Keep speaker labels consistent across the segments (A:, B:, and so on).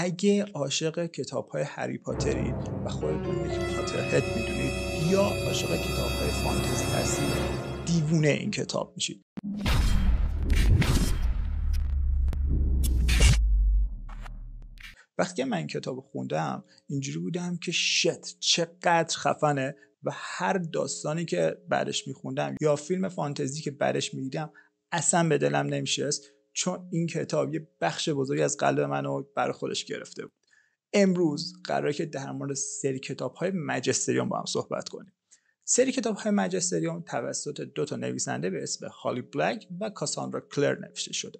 A: اگه عاشق کتاب های هری پاتری و خودتون یک پاتر هد میدونید یا عاشق کتاب های فانتزی هستید دیوونه این کتاب میشید وقتی من این کتاب خوندم اینجوری بودم که شت چقدر خفنه و هر داستانی که بعدش میخوندم یا فیلم فانتزی که بعدش میدیدم اصلا به دلم نمیشست چون این کتاب یه بخش بزرگی از قلب منو برای خودش گرفته بود امروز قراره که در مورد سری کتاب های مجستریوم با هم صحبت کنیم سری کتاب های توسط دو تا نویسنده به اسم هالی بلک و کاساندرا کلر نوشته شده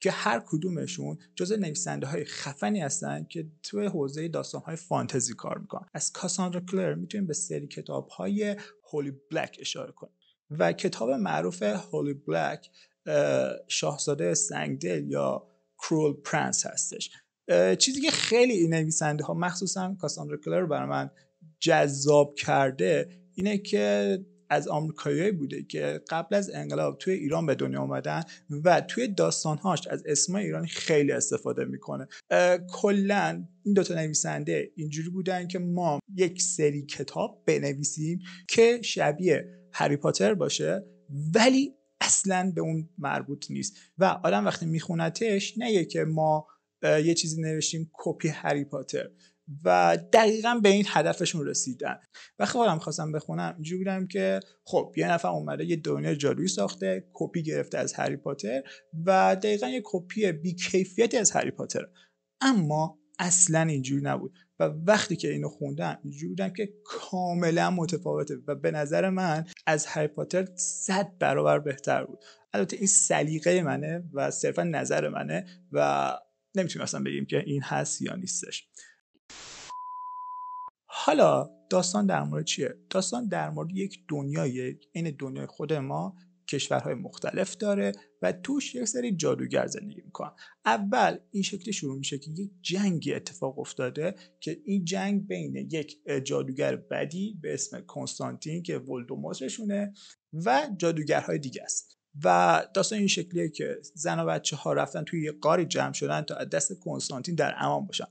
A: که هر کدومشون جز نویسنده های خفنی هستن که توی حوزه داستان های فانتزی کار میکنن از کاساندرا کلر میتونیم به سری کتاب های هولی بلک اشاره کنیم و کتاب معروف هولی بلک شاهزاده سنگدل یا کرول پرنس هستش چیزی که خیلی این نویسنده ها مخصوصا کاساندرا کلر برای من جذاب کرده اینه که از آمریکایی بوده که قبل از انقلاب توی ایران به دنیا آمدن و توی داستانهاش از اسم ایرانی خیلی استفاده میکنه کلا این دوتا نویسنده اینجوری بودن که ما یک سری کتاب بنویسیم که شبیه هری پاتر باشه ولی اصلا به اون مربوط نیست و آدم وقتی میخونتش نه که ما یه چیزی نوشتیم کپی هری پاتر و دقیقا به این هدفشون رسیدن و خودم خب خواستم بخونم اینجوری بودم که خب یه نفر اومده یه دنیا جادویی ساخته کپی گرفته از هری پاتر و دقیقا یه کپی بیکیفیتی از هری پاتر اما اصلا اینجوری نبود و وقتی که اینو خوندم اینجوری بودم که کاملا متفاوته و به نظر من از هری پاتر صد برابر بهتر بود البته این سلیقه منه و صرفا نظر منه و نمیتونیم اصلا بگیم که این هست یا نیستش حالا داستان در مورد چیه داستان در مورد یک دنیای این دنیای خود ما کشورهای مختلف داره و توش یک سری جادوگر زندگی میکنن اول این شکلی شروع میشه که یک جنگی اتفاق افتاده که این جنگ بین یک جادوگر بدی به اسم کنستانتین که ولدمورتشونه و جادوگرهای دیگه است و داستان این شکلیه که زن و بچه ها رفتن توی یه قاری جمع شدن تا از دست کنستانتین در امان باشن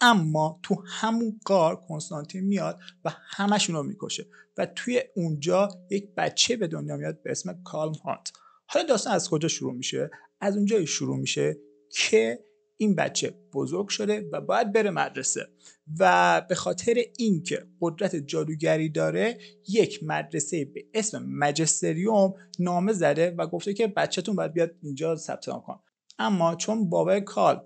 A: اما تو همون کار کنستانتین میاد و همشون رو میکشه و توی اونجا یک بچه به دنیا میاد به اسم کالم هانت حالا داستان از کجا شروع میشه از اونجایی شروع میشه که این بچه بزرگ شده و باید بره مدرسه و به خاطر اینکه قدرت جادوگری داره یک مدرسه به اسم مجستریوم نامه زده و گفته که بچهتون باید بیاد اینجا ثبت نام کن اما چون بابای کال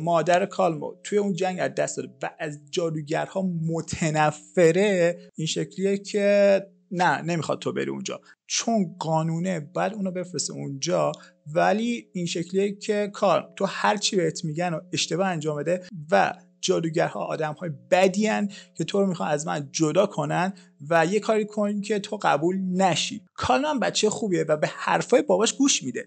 A: مادر کالمو توی اون جنگ از دست داده و از جادوگرها متنفره این شکلیه که نه نمیخواد تو بری اونجا چون قانونه بعد اونو بفرسته اونجا ولی این شکلیه که کار تو هر چی بهت میگن و اشتباه انجام بده و جادوگرها آدم های بدی که تو رو میخوان از من جدا کنن و یه کاری کن که تو قبول نشی کارن بچه خوبیه و به حرفای باباش گوش میده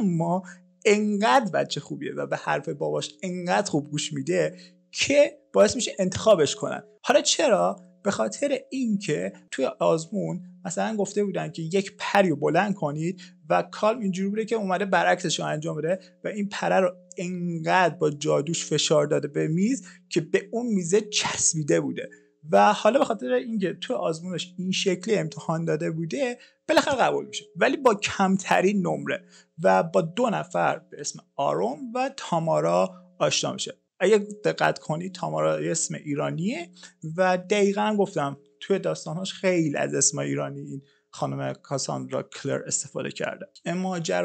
A: اما انقدر بچه خوبیه و به حرف باباش انقدر خوب گوش میده که باعث میشه انتخابش کنن حالا چرا به خاطر اینکه توی آزمون مثلا گفته بودن که یک پری رو بلند کنید و کال اینجوری بوده که اومده برعکسش رو انجام بده و این پره رو انقدر با جادوش فشار داده به میز که به اون میزه چسبیده بوده و حالا به خاطر اینکه تو آزمونش این شکلی امتحان داده بوده بالاخره قبول میشه ولی با کمترین نمره و با دو نفر به اسم آروم و تامارا آشنا میشه اگه دقت کنی تامارا اسم ایرانیه و دقیقا گفتم توی داستانهاش خیلی از اسم ایرانی این خانم کاساندرا کلر استفاده کرده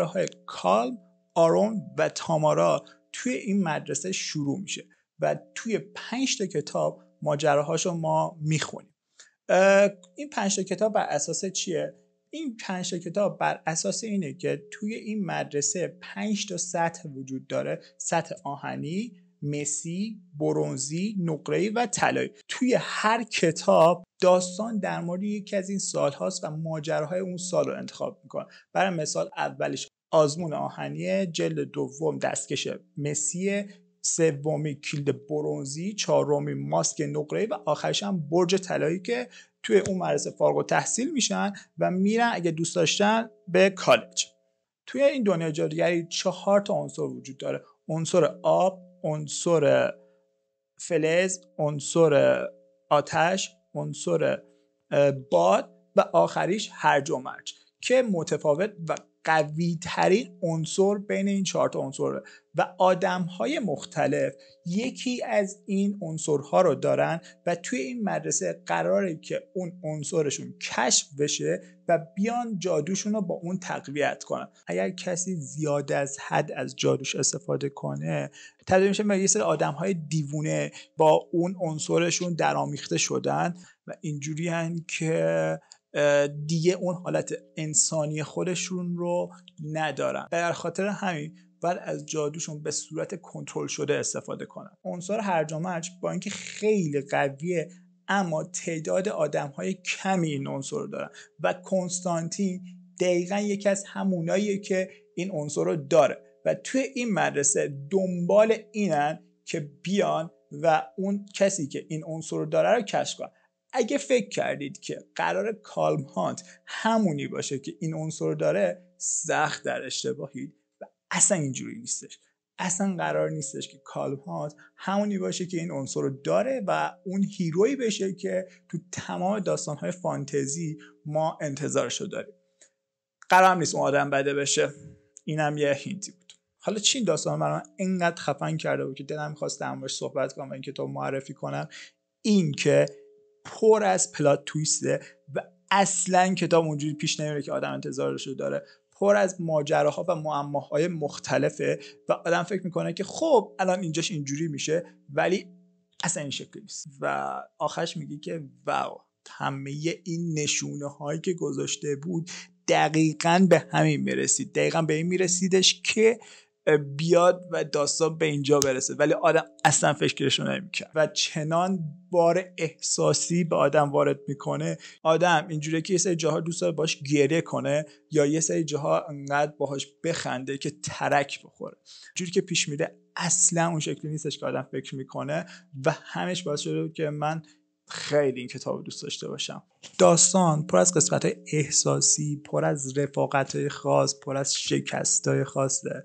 A: های کالم آرون و تامارا توی این مدرسه شروع میشه و توی پنج تا کتاب ماجراهاشو ما میخونیم این پنجتا کتاب بر اساس چیه این پنجتا کتاب بر اساس اینه که توی این مدرسه پنج تا سطح وجود داره سطح آهنی مسی، برونزی، نقره‌ای و طلایی. توی هر کتاب داستان در مورد یکی از این سال هاست و ماجراهای اون سال رو انتخاب میکنه. برای مثال اولش آزمون آهنیه جلد دوم دستکش مسیه. سومی کیلد برونزی چهارمی ماسک نقره و آخرش هم برج طلایی که توی اون مدرسه فارغ تحصیل میشن و میرن اگه دوست داشتن به کالج توی این دنیا جادوگری چهار تا عنصر وجود داره عنصر آب عنصر فلز عنصر آتش عنصر باد و آخریش هرج و مرج که متفاوت و قوی ترین عنصر بین این چهار تا عنصر و آدم های مختلف یکی از این عنصرها رو دارن و توی این مدرسه قراره که اون عنصرشون کشف بشه و بیان جادوشون رو با اون تقویت کنن اگر کسی زیاد از حد از جادوش استفاده کنه تبدیل میشه به یه سری آدم های دیوونه با اون عنصرشون درآمیخته شدن و اینجوری هن که دیگه اون حالت انسانی خودشون رو ندارن در خاطر همین بعد از جادوشون به صورت کنترل شده استفاده کنن عنصر هرج جامعه با اینکه خیلی قویه اما تعداد آدم های کمی این عنصر رو دارن و کنستانتین دقیقا یکی از همونایی که این عنصر رو داره و توی این مدرسه دنبال اینن که بیان و اون کسی که این عنصر رو داره رو کشف کنن اگه فکر کردید که قرار کالم هانت همونی باشه که این عنصر داره سخت در اشتباهید و اصلا اینجوری نیستش اصلا قرار نیستش که کالم هانت همونی باشه که این عنصر رو داره و اون هیروی بشه که تو تمام داستانهای فانتزی ما انتظارش رو داریم قرار نیست اون آدم بده بشه اینم یه هینتی بود حالا چین داستان برای من انقدر خفن کرده بود که دلم میخواست در صحبت کنم و این کتاب معرفی کنم این که پر از پلات تویسته و اصلا کتاب اونجوری پیش نمیره که آدم انتظارش رو داره پر از ماجراها و معماهای مختلفه و آدم فکر میکنه که خب الان اینجاش اینجوری میشه ولی اصلا این شکلی نیست و آخرش میگه که واو همه این نشونه هایی که گذاشته بود دقیقا به همین میرسید دقیقا به این میرسیدش که بیاد و داستان به اینجا برسه ولی آدم اصلا رو نمیکرد و چنان بار احساسی به آدم وارد میکنه آدم اینجوری که یه سری جاها دوست داره باش گریه کنه یا یه سری جاها انقدر باهاش بخنده که ترک بخوره جوری که پیش میره اصلا اون شکلی نیستش که آدم فکر میکنه و همش باعث شده که من خیلی این کتاب دوست داشته باشم داستان پر از قسمت احساسی پر از رفاقت های خاص پر از شکست های خاصه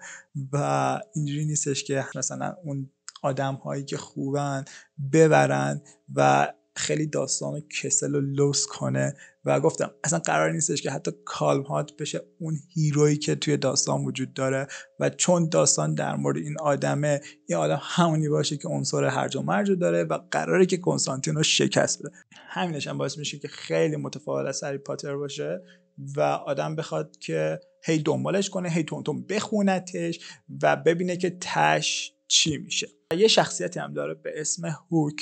A: و اینجوری نیستش که مثلا اون آدم هایی که خوبن ببرن و خیلی داستان و کسل و لوس کنه و گفتم اصلا قرار نیستش که حتی کالم هات بشه اون هیرویی که توی داستان وجود داره و چون داستان در مورد این آدمه این آدم همونی باشه که عنصر هرج و مرج داره و قراره که کنستانتین رو شکست بده همینش هم باعث میشه که خیلی متفاوت از هری پاتر باشه و آدم بخواد که هی دنبالش کنه هی تون بخونتش و ببینه که تش چی میشه یه شخصیتی هم داره به اسم هوک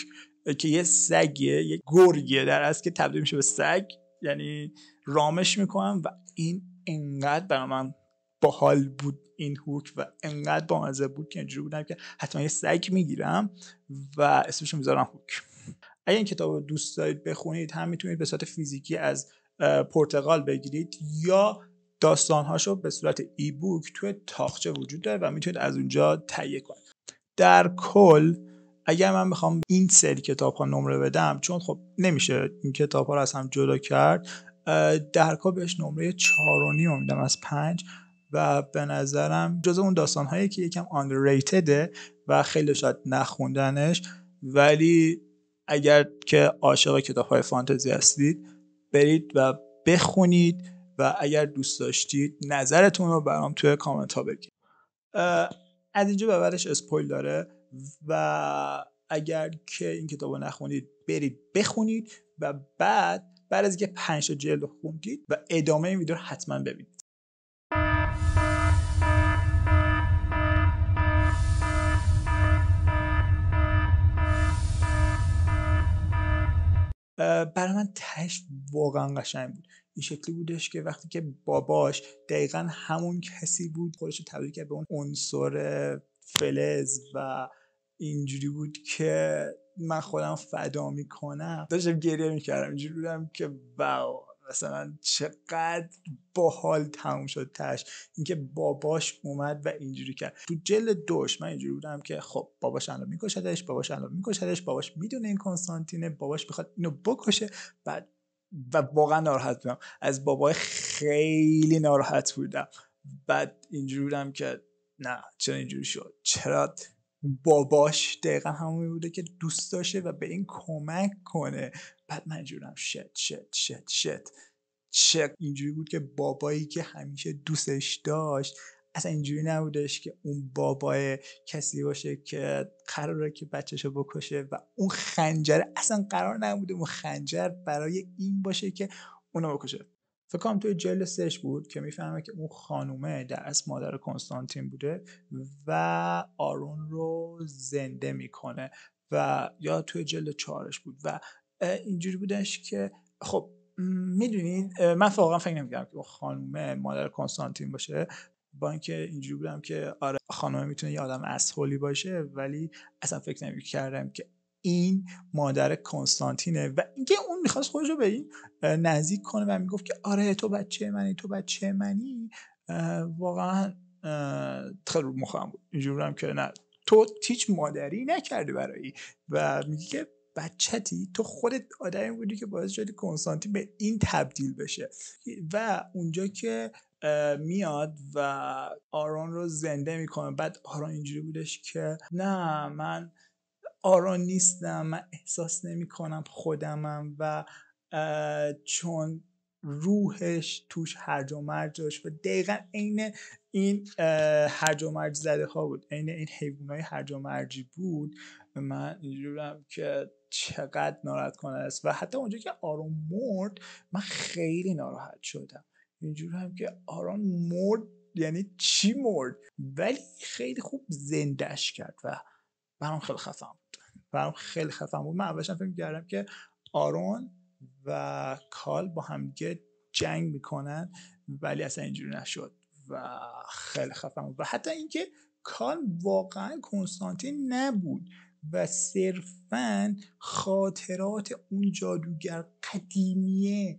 A: که یه سگه یه گرگه در از که تبدیل میشه به سگ یعنی رامش میکنم و این انقدر برای من باحال بود این هوک و انقدر بامزه بود که اینجوری بودم که حتما یه سگ میگیرم و اسمش میذارم هوک اگر این کتاب رو دوست دارید بخونید هم میتونید به صورت فیزیکی از پرتغال بگیرید یا رو به صورت ای بوک توی تاخچه وجود داره و میتونید از اونجا تهیه کنید در کل اگر من بخوام این سری کتاب ها نمره بدم چون خب نمیشه این کتاب ها رو از هم جدا کرد در بهش نمره 4.5 میدم از پنج و به نظرم جز اون داستان هایی که یکم underrated و خیلی شاید نخوندنش ولی اگر که عاشق کتاب های فانتزی هستید برید و بخونید و اگر دوست داشتید نظرتون رو برام توی کامنت ها بگید از اینجا به بعدش اسپویل داره و اگر که این کتاب رو نخونید برید بخونید و بعد بعد از اینکه پنج تا جلد خوندید و ادامه این ویدیو رو حتما ببینید برای من تهش واقعا قشنگ بود این شکلی بودش که وقتی که باباش دقیقا همون کسی بود خودش رو تبدیل کرد به اون عنصر فلز و اینجوری بود که من خودم فدا میکنم داشتم گریه میکردم اینجوری بودم که واو مثلا چقدر باحال تموم شد تش اینکه باباش اومد و اینجوری کرد تو جل دوش من اینجوری بودم که خب باباش الان میکشدش باباش الان میکشدش باباش میدونه این کنستانتینه باباش میخواد اینو بکشه بعد و واقعا ناراحت بودم از بابای خیلی ناراحت بودم بعد اینجوری بودم که نه چرا اینجوری شد چرا باباش دقیقا همونی بوده که دوست داشته و به این کمک کنه بعد من بودم شت شت شت شت چه اینجوری بود که بابایی که همیشه دوستش داشت اصلا اینجوری نبودش که اون بابای کسی باشه که قراره که بچهشو بکشه و اون خنجر اصلا قرار نبوده اون خنجر برای این باشه که اونو بکشه فکر کنم توی سش بود که میفهمه که اون خانومه در از مادر کنستانتین بوده و آرون رو زنده میکنه و یا توی جل چهارش بود و اینجوری بودش که خب میدونین من واقعا فکر نمیکردم که اون خانومه مادر کنستانتین باشه اینکه اینجوری بودم که آره خانم میتونه یه آدم اسهولی باشه ولی اصلا فکر نمیکردم که این مادر کنستانتینه و اینکه اون میخواست خودش رو به این نزدیک کنه و میگفت که آره تو بچه منی تو بچه منی واقعا خیلی مخواهم بود اینجور هم که نه تو تیچ مادری نکردی برایی و میگه که بچتی تو خودت آدمی بودی که باعث شدی کنستانتین به این تبدیل بشه و اونجا که میاد و آرون رو زنده میکنه بعد آرون اینجوری بودش که نه من آرون نیستم من احساس نمیکنم خودمم و چون روحش توش هرج و مرج داشت و دقیقا عین این هرج و مرج زده ها بود عین این حیوان های هرج و مرجی بود من اینجورم که چقدر ناراحت کننده است و حتی اونجا که آروم مرد من خیلی ناراحت شدم اینجور هم که آران مرد یعنی چی مرد ولی خیلی خوب زندش کرد و برام خیلی خفم بود برام خیلی خفم بود من اولش فکر کردم که آرون و کال با همدیگه جنگ میکنن ولی اصلا اینجوری نشد و خیلی خفم بود و حتی اینکه کال واقعا کنستانتین نبود و صرفا خاطرات اون جادوگر قدیمیه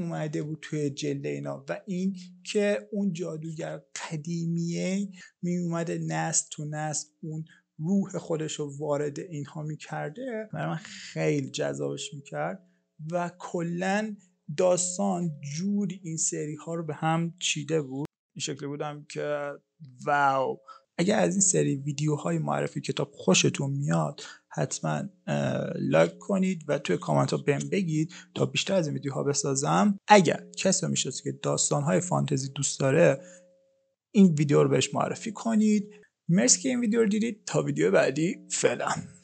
A: اومده بود توی جلد اینا و این که اون جادوگر قدیمیه می اومده نست تو نست اون روح خودش رو وارد اینها میکرده برای من خیلی جذابش میکرد و کلا داستان جوری این سری ها رو به هم چیده بود این شکلی بودم که واو اگر از این سری ویدیوهای معرفی کتاب خوشتون میاد حتما لایک کنید و توی کامنت ها بهم بگید تا بیشتر از این ویدیوها بسازم اگر کسی رو که داستان های فانتزی دوست داره این ویدیو رو بهش معرفی کنید مرسی که این ویدیو رو دیدید تا ویدیو بعدی فعلا